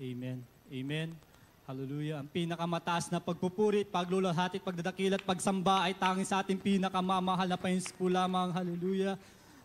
Amen. Amen. Hallelujah. Ang pinakamataas na pagpupuri, at pagdadakil at pagsamba ay tanging sa ating pinakamamahal na Panginoon po lamang. Hallelujah.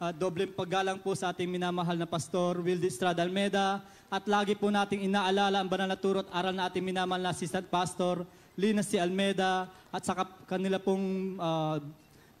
At ah, dobleng paggalang po sa ating minamahal na Pastor Wilde Estrada Almeda. At lagi po nating inaalala ang banal na turo at aral na ating minamahal na Assistant Pastor Lina C. Almeda. At sa kanila pong uh,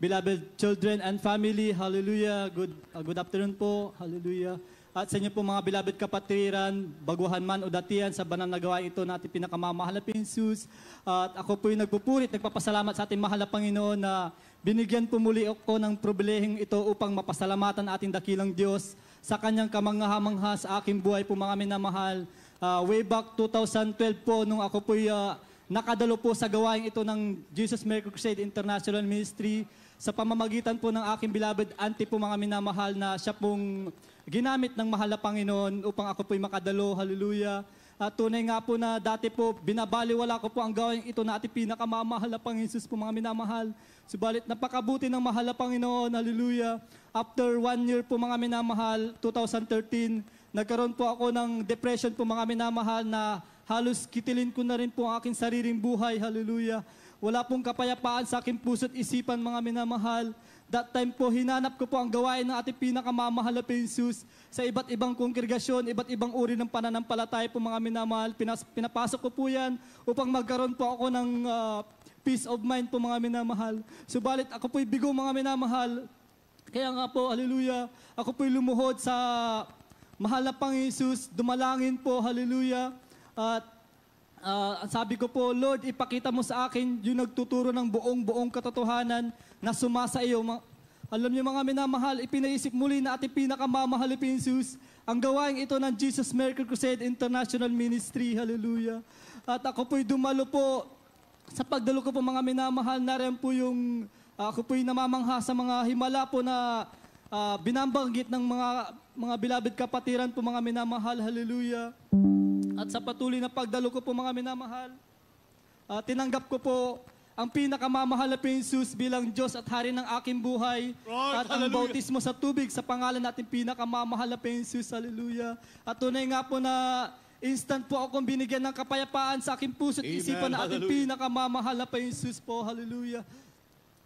beloved children and family. Hallelujah. Good, uh, good afternoon po. Hallelujah at sa inyo po mga bilabid kapatiran, baguhan man o datiyan sa banal na gawain ito na ating pinakamamahal na Jesus. At ako po yung nagpupulit, nagpapasalamat sa ating mahal na Panginoon na binigyan po muli ako ng probleheng ito upang mapasalamatan ating dakilang Diyos sa kanyang kamangha kamangahamangha sa aking buhay po mga minamahal. Uh, way back 2012 po, nung ako po uh, ah, nakadalo po sa gawain ito ng Jesus Miracle Crusade International Ministry, sa pamamagitan po ng aking beloved auntie po mga minamahal na siya pong ginamit ng mahal na Panginoon upang ako po'y makadalo. Hallelujah. At tunay nga po na dati po, binabaliwala ko po ang gawin ito na ating pinakamamahal na Panginoon po mga minamahal. Subalit napakabuti ng mahal na Panginoon, hallelujah. After one year po mga minamahal, 2013, nagkaroon po ako ng depression po mga minamahal na halos kitilin ko na rin po ang aking sariling buhay, hallelujah. Wala pong kapayapaan sa aking puso't isipan, mga minamahal. That time po, hinanap ko po ang gawain ng ating pinakamamahal na Pinsus sa iba't ibang kongregasyon, iba't ibang uri ng pananampalataya po, mga minamahal. Pinas, pinapasok ko po yan upang magkaroon po ako ng uh, peace of mind po, mga minamahal. Subalit, ako po'y bigo, mga minamahal. Kaya nga po, hallelujah, ako po'y lumuhod sa mahal na Pang Isus, dumalangin po, hallelujah. At Uh, sabi ko po, Lord, ipakita mo sa akin yung nagtuturo ng buong-buong katotohanan na sumasa iyo. Ma- Alam niyo mga minamahal, ipinaisip muli na ating pinakamamahal Jesus ang gawain ito ng Jesus Miracle Crusade International Ministry. Hallelujah. At ako po'y dumalo po sa pagdalo ko po mga minamahal na rin po yung uh, ako po'y namamangha sa mga himala po na uh, ah, binambanggit ng mga mga bilabid kapatiran po mga minamahal. Hallelujah at sa patuloy na pagdalo ko po mga minamahal. Uh, tinanggap ko po ang pinakamamahal na Prinsus bilang Diyos at Hari ng aking buhay Lord, at ang bautismo sa tubig sa pangalan natin pinakamamahal na Prinsus. Hallelujah. At tunay nga po na Instant po akong binigyan ng kapayapaan sa aking puso at Amen. isipan na ating pinakamamahal na Jesus po. Hallelujah.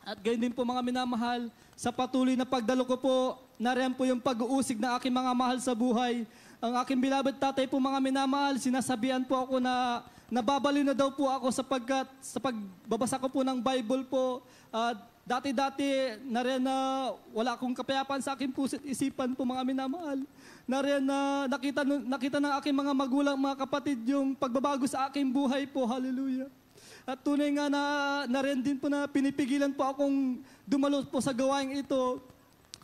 At gayon din po mga minamahal, sa patuloy na pagdalo ko po, nariyan po yung pag-uusig ng aking mga mahal sa buhay ang aking bilabad tatay po mga minamahal, sinasabihan po ako na nababaliw na daw po ako sapagkat sa pagbabasa ko po ng Bible po, uh, dati-dati na rin na wala akong kapayapaan sa akin pusit isipan po mga minamahal. Na rin na nakita, nakita ng aking mga magulang, mga kapatid, yung pagbabago sa aking buhay po. Hallelujah. At tunay nga na, na rin din po na pinipigilan po akong dumalo po sa gawain ito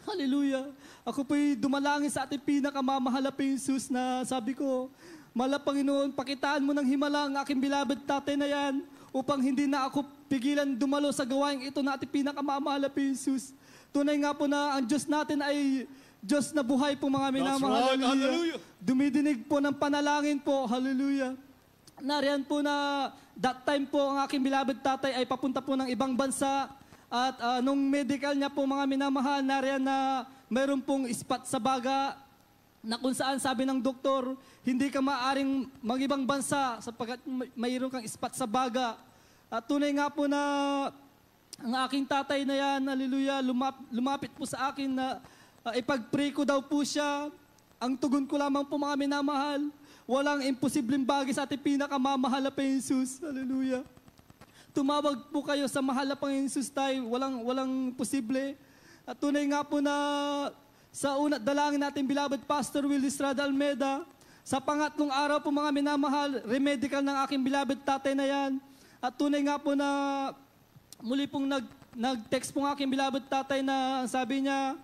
Hallelujah. Ako po'y dumalangin sa ating pinakamamahal na Jesus na sabi ko, Mala Panginoon, pakitaan mo ng himala ang aking bilabad tatay na yan upang hindi na ako pigilan dumalo sa gawain ito na ating pinakamamahal na Jesus. Tunay nga po na ang Diyos natin ay Diyos na buhay po mga minamahal. Right. Hallelujah. Dumidinig po ng panalangin po. Hallelujah. Nariyan po na that time po ang aking bilabad tatay ay papunta po ng ibang bansa at uh, nung medical niya po mga minamahal, nariyan na meron pong ispat sa baga na kung saan sabi ng doktor, hindi ka maaring magibang bansa sapagkat mayroon kang ispat sa baga. At tunay nga po na ang aking tatay na yan, hallelujah, lumap, lumapit po sa akin na uh, ipag-pray ko daw po siya. Ang tugon ko lamang po mga minamahal, walang imposibleng bagay sa ating pinakamamahal na Jesus. Hallelujah. Tumawag po kayo sa mahal na Panginoon Jesus tayo. Walang, walang posible. At tunay nga po na sa una, dalangin natin bilabad Pastor Will Estrada Almeda. Sa pangatlong araw po mga minamahal, remedical ng aking bilabad tatay na yan. At tunay nga po na muli pong nag, nag-text po ng aking bilabad tatay na ang sabi niya,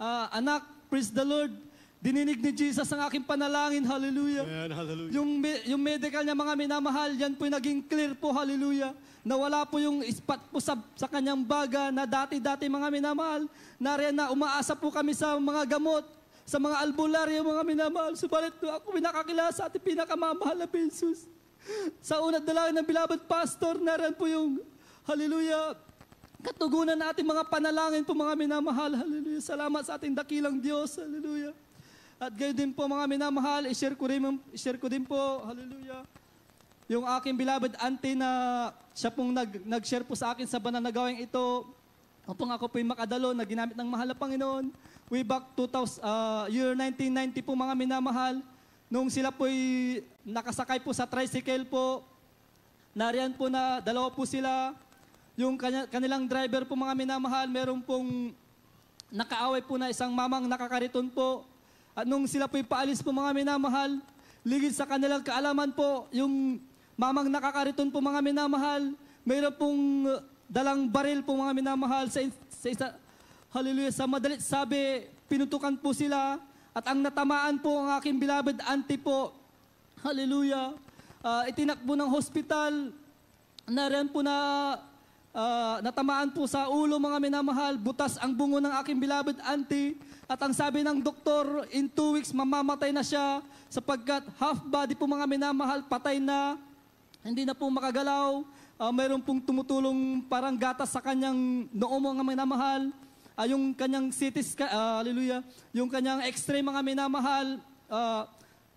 uh, Anak, praise the Lord, Dininig ni Jesus ang aking panalangin, hallelujah. Amen, hallelujah. Yung, yung medical niya mga minamahal, yan po naging clear po, hallelujah. Na wala po yung ispat po sa, sa kanyang baga na dati-dati mga minamahal. Na Nariyan na umaasa po kami sa mga gamot, sa mga albularyo mga minamahal. Subalit po ako pinakakilala sa pinakamamahal na Jesus. Sa unang dalangin ng bilabot pastor, nariyan po yung, hallelujah, katugunan natin mga panalangin po mga minamahal. Hallelujah. Salamat sa ating dakilang Diyos. Hallelujah. At gayon din po mga minamahal, i-share ko, rin, i-share ko din po, hallelujah, yung aking beloved auntie na siya pong nag, nag-share po sa akin sa bananagawing ito. Upang ako po'y makadalo na ginamit ng mahal na Panginoon. Way back 2000, uh, ah, year 1990 po mga minamahal. Nung sila po'y nakasakay po sa tricycle po, nariyan po na dalawa po sila. Yung kanya, kanilang driver po mga minamahal, meron pong nakaaway po na isang mamang nakakariton po. Nung sila po'y paalis po mga minamahal, ligid sa kanilang kaalaman po, yung mamang nakakariton po mga minamahal, mayroon pong uh, dalang baril po mga minamahal sa, sa isa, hallelujah, sa madalit sabi, pinutukan po sila, at ang natamaan po ang aking beloved auntie po, hallelujah, uh, itinakbo ng hospital, na po na uh, natamaan po sa ulo mga minamahal, butas ang bungo ng aking beloved auntie. At ang sabi ng doktor, in two weeks mamamatay na siya sapagkat half body po mga minamahal, patay na, hindi na po makagalaw. Uh, mayroon pong tumutulong parang gatas sa kanyang noo mga minamahal. Uh, yung kanyang cities, scan, uh, hallelujah, yung kanyang extreme mga minamahal, uh,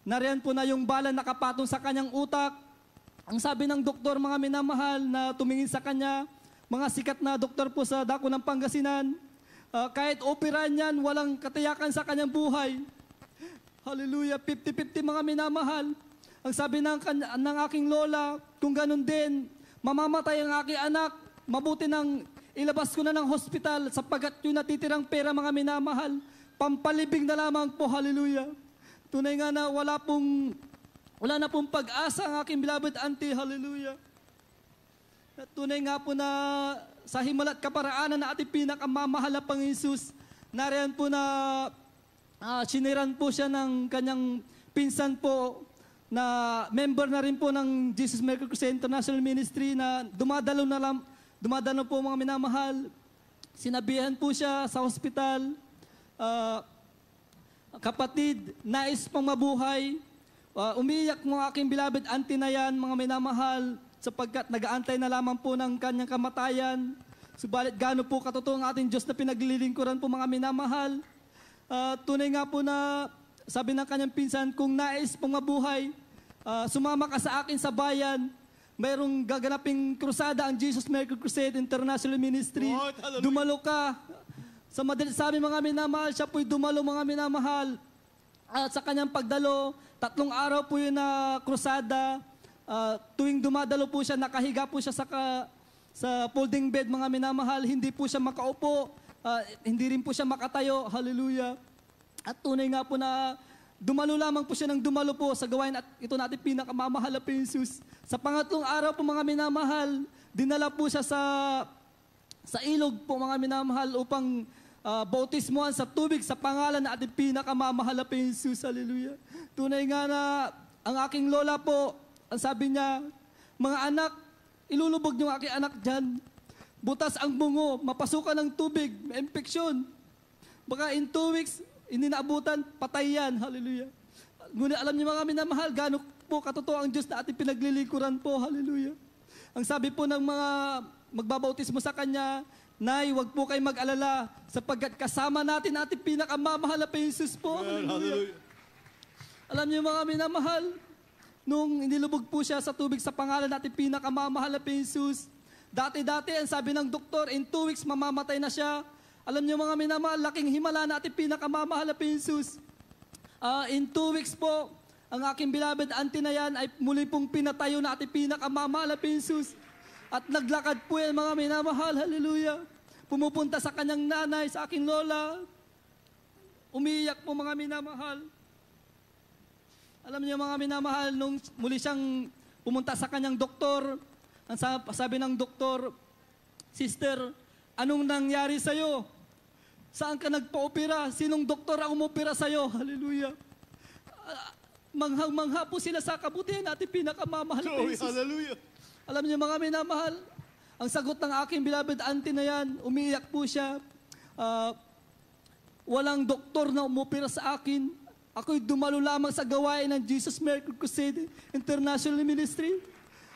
nariyan po na yung bala nakapatong sa kanyang utak. Ang sabi ng doktor mga minamahal na tumingin sa kanya, mga sikat na doktor po sa dako ng Pangasinan. Uh, kahit opera niyan, walang katiyakan sa kanyang buhay. Hallelujah, 50-50 mga minamahal. Ang sabi ng, ng aking lola, kung ganun din, mamamatay ang aking anak, mabuti nang ilabas ko na ng hospital sapagat yung natitirang pera mga minamahal, pampalibing na lamang po, hallelujah. Tunay nga na wala pong, wala na pong pag-asa ang aking beloved auntie, hallelujah. At tunay nga po na sa himala at kaparaanan na ating pinakamamahala pang Isus, nariyan po na uh, siniran po siya ng kanyang pinsan po na member na rin po ng Jesus Miracle Crusade International Ministry na dumadalo na lang, dumadalo po mga minamahal. Sinabihan po siya sa hospital, uh, kapatid, nais pang mabuhay, uh, ah, umiyak mo aking bilabid, anti na mga minamahal, sapagkat nagaantay na lamang po ng kanyang kamatayan. Subalit gano po katotoo ang ating Diyos na pinaglilingkuran po mga minamahal. Uh, tunay nga po na sabi ng kanyang pinsan, kung nais pong mabuhay, uh, sumama ka sa akin sa bayan, mayroong gaganaping krusada ang Jesus Miracle Crusade International Ministry. Oh, dumalo ka. Sa madalit sa mga minamahal, siya po'y dumalo mga minamahal. At sa kanyang pagdalo, tatlong araw po yun na krusada uh, tuwing dumadalo po siya, nakahiga po siya sa, ka, sa folding bed, mga minamahal, hindi po siya makaupo, uh, hindi rin po siya makatayo, hallelujah. At tunay nga po na dumalo lamang po siya ng dumalo po sa gawain at ito natin pinakamamahal na po Jesus. Sa pangatlong araw po mga minamahal, dinala po siya sa sa ilog po mga minamahal upang uh, bautismuhan sa tubig sa pangalan na ating pinakamamahal na po Jesus. Hallelujah. Tunay nga na ang aking lola po, ang sabi niya, mga anak, ilulubog niyo aking anak dyan. Butas ang bungo, mapasukan ng tubig, may impeksyon. Baka in two weeks, hindi naabutan, patay yan. Hallelujah. Ngunit alam niyo mga minamahal, gano'n po katotoo ang Diyos na ating pinaglilikuran po. Hallelujah. Ang sabi po ng mga magbabautismo sa Kanya, Nay, wag po kayo mag-alala sapagkat kasama natin ating pinakamamahal na Jesus po. Hallelujah. Hallelujah. Alam niyo mga minamahal, Nung inilubog po siya sa tubig sa pangalan natin pinakamamahal na Jesus. Dati-dati, ang sabi ng doktor, in two weeks mamamatay na siya. Alam niyo mga minamahal, laking himala na ating pinakamamahal na Jesus. Uh, in two weeks po, ang aking beloved anti na yan ay muli pong pinatayo na ating pinakamamahal na Jesus. At naglakad po yan mga minamahal, hallelujah. Pumupunta sa kanyang nanay, sa aking lola. Umiiyak po mga minamahal. Alam niyo mga minamahal, nung muli siyang pumunta sa kanyang doktor, ang sabi ng doktor, Sister, anong nangyari sa'yo? Saan ka nagpa-opera? Sinong doktor ang umopera sa'yo? Hallelujah. Ah, manghang-mangha po sila sa kabutihan natin pinakamamahal. Glory, hallelujah. Alam niyo mga minamahal, ang sagot ng aking beloved auntie na yan, umiyak po siya. Uh, walang doktor na umopera sa akin. Ako'y dumalo lamang sa gawain ng Jesus Miracle Crusade International Ministry.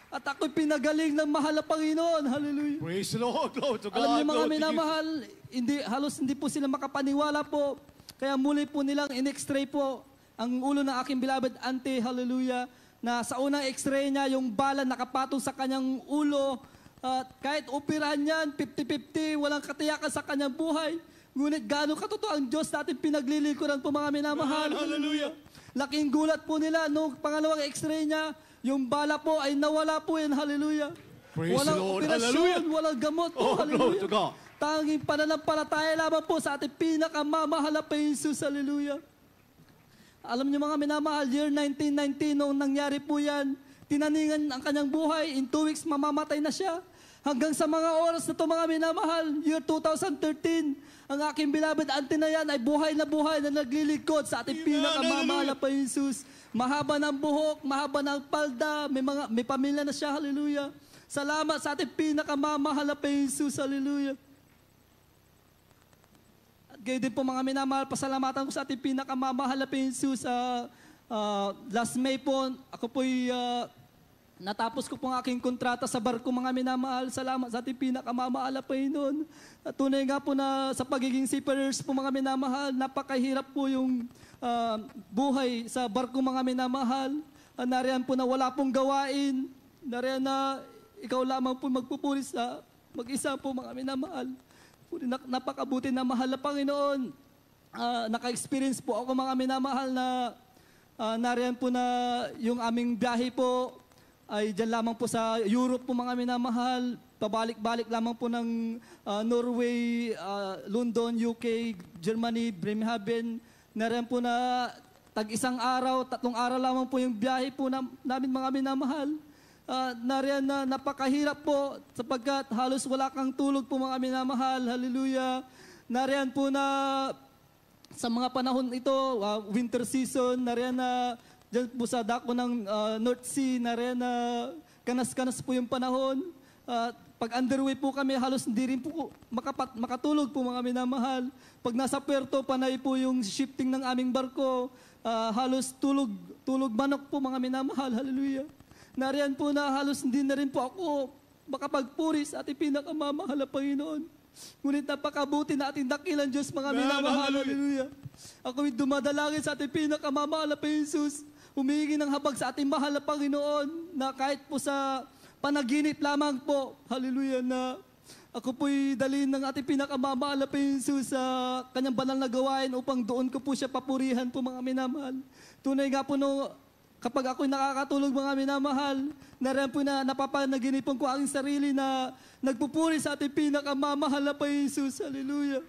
At ako'y pinagaling ng mahal na Panginoon. Hallelujah. Praise the Lord. Glory to God. Alam niyo mga minamahal, hindi, halos hindi po sila makapaniwala po. Kaya muli po nilang in-x-ray po ang ulo ng aking bilabad ante. Hallelujah. Na sa unang x-ray niya, yung bala nakapatong sa kanyang ulo, at kahit operahan niyan, 50-50, walang katiyakan sa kanyang buhay. Ngunit gano'ng katotoo ang Diyos natin pinaglilikuran po mga minamahal. Ah, hallelujah! Laking gulat po nila nung pangalawang x-ray niya, yung bala po ay nawala po yan. Hallelujah! Praise walang the Lord. operasyon, Hallelujah. walang gamot po. Oh, Hallelujah! Lord, to God. Tanging pananampalataya lamang po sa ating pinakamamahal na Jesus. Hallelujah! Alam niyo mga minamahal, year 1919 nung nangyari po yan, tinaningan ang kanyang buhay. In two weeks, mamamatay na siya. Hanggang sa mga oras na ito, mga minamahal, year 2013, ang aking bilabid ante yan ay buhay na buhay na naglilikod sa ating pinakamamahal na Jesus. Mahaba ng buhok, mahaba ng palda, may, mga, may pamilya na siya, hallelujah. Salamat sa ating pinakamamahal na Jesus, hallelujah. At gayon din po mga minamahal, pasalamatan ko sa ating pinakamamahal na Jesus. Uh, uh, last May po, ako po'y uh, Natapos ko pong aking kontrata sa barko mga minamahal. Salamat sa ating pinakamamaala Panginoon. At tunay nga po na sa pagiging seafarers po mga minamahal, napakahirap po yung uh, buhay sa barko mga minamahal. Uh, nariyan po na wala pong gawain. Nariyan na ikaw lamang po magpupulis sa mag-isa po mga minamahal. napakabuti na mahal na Panginoon. Uh, naka-experience po ako mga minamahal na uh, nariyan po na yung aming biyahe po ay dyan lamang po sa Europe po mga minamahal, pabalik-balik lamang po ng uh, Norway, uh, London, UK, Germany, Bremerhaven, na rin po na tag isang araw, tatlong araw lamang po yung biyahe po na, namin mga minamahal. Uh, na rin na napakahirap po sapagkat halos wala kang tulog po mga minamahal, hallelujah. Na rin po na sa mga panahon ito, uh, winter season, na rin na uh, Diyan po sa dako ng uh, North Sea na rin na ah, kanas-kanas po yung panahon. At uh, pag underway po kami, halos hindi rin po makapat, makatulog po mga minamahal. Pag nasa puerto, panay po yung shifting ng aming barko. Uh, halos tulog, tulog manok po mga minamahal. Hallelujah. Nariyan po na halos hindi na rin po ako makapagpuri sa ating pinakamamahal na Panginoon. Ngunit napakabuti na ating dakilan, Diyos, mga minamahal. Hallelujah. Ako'y dumadalangin sa ating pinakamamahal na Panginoon. Humingi ng habag sa ating mahal na Panginoon na kahit po sa panaginip lamang po, hallelujah, na ako po'y dalhin ng ating pinakamamahal na Jesus sa kanyang banal na gawain upang doon ko po siya papurihan po mga minamahal. Tunay nga po no, kapag ako'y nakakatulog mga minamahal, naran po na napapanaginipan ko ang sarili na nagpupuri sa ating pinakamamahal na Jesus. Hallelujah.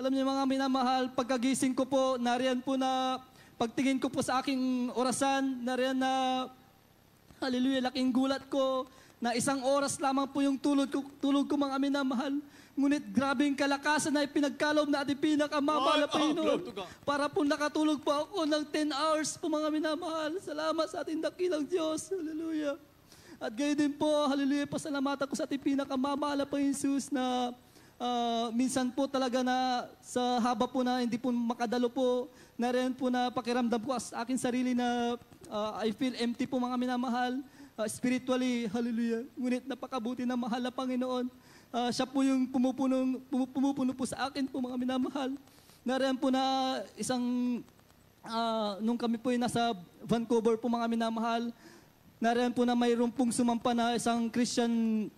Alam niyo mga minamahal, pagkagising ko po, nariyan po na pagtingin ko po sa aking orasan, nariyan na, hallelujah, laking gulat ko, na isang oras lamang po yung tulog ko, tulog ko mga minamahal. Ngunit grabe grabing kalakasan na ipinagkalob na ating pinakamabala pa Panginoon. Para po nakatulog po ako ng 10 hours po mga minamahal. Salamat sa ating dakilang Diyos. Hallelujah. At gayon din po, hallelujah, pasalamatan ko sa ating pinakamamahal na Jesus na uh, minsan po talaga na sa haba po na hindi po makadalo po, na rin po na pakiramdam ko sa akin sarili na uh, I feel empty po mga minamahal. Uh, spiritually, hallelujah. Ngunit napakabuti na mahal na Panginoon. Uh, siya po yung pumupunong, pumupuno po sa akin po mga minamahal. Nariyan po na isang, uh, nung kami po yung nasa Vancouver po mga minamahal, nariyan po na mayroon pong sumampa na isang Christian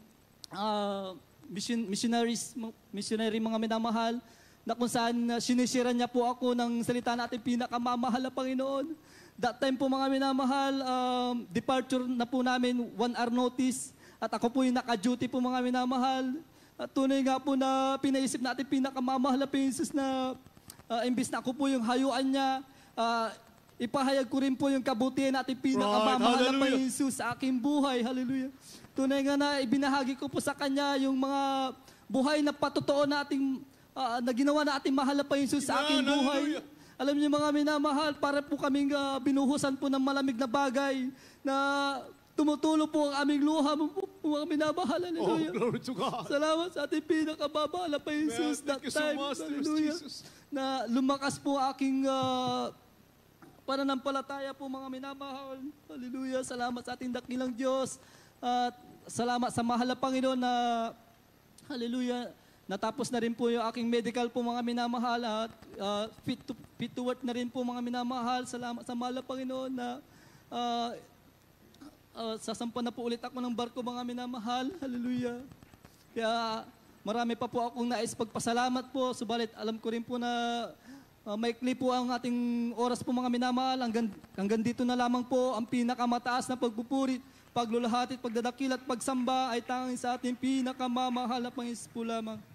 uh, mission, missionaries, missionary mga minamahal, na kung saan uh, sinisira niya po ako ng salita natin pinakamamahal na Panginoon. That time po mga minamahal, um, departure na po namin, one hour notice, at ako po yung naka-duty po mga minamahal. At tunay nga po na pinaisip natin pinakamamahal na princess na uh, imbis na ako po yung hayuan niya, uh, ipahayag ko rin po yung kabutihan natin pinakamamahal right, na Panginoon sa aking buhay. Hallelujah. Tunay nga na ibinahagi ko po sa kanya yung mga buhay na patotoo na ating, uh, na ginawa na ating mahal na Panginoon sa aking buhay. Alam niyo mga minamahal, para po kaming uh, binuhusan po ng malamig na bagay na tumutulo po ang aming luha po, mga minamahal. Oh, Hallelujah. Oh, glory to God. Salamat sa ating pinakababala pa Jesus Man, that time. So much, Jesus. Na lumakas po aking uh, pananampalataya po mga minamahal. Hallelujah. Salamat sa ating dakilang Diyos. At salamat sa mahal na Panginoon na, hallelujah, natapos na rin po yung aking medical po mga minamahal at uh, fit, to, fit to work na rin po mga minamahal. Salamat sa mahal na Panginoon na uh, uh, sasampan na po ulit ako ng barko mga minamahal. Hallelujah. Kaya marami pa po akong nais pagpasalamat po. Subalit alam ko rin po na uh, maikli po ang ating oras po mga minamahal. Hanggang, hanggang dito na lamang po ang pinakamataas na pagpupuri at pagdadakil at pagsamba ay tanging sa ating pinakamamahal na Panginoon lamang.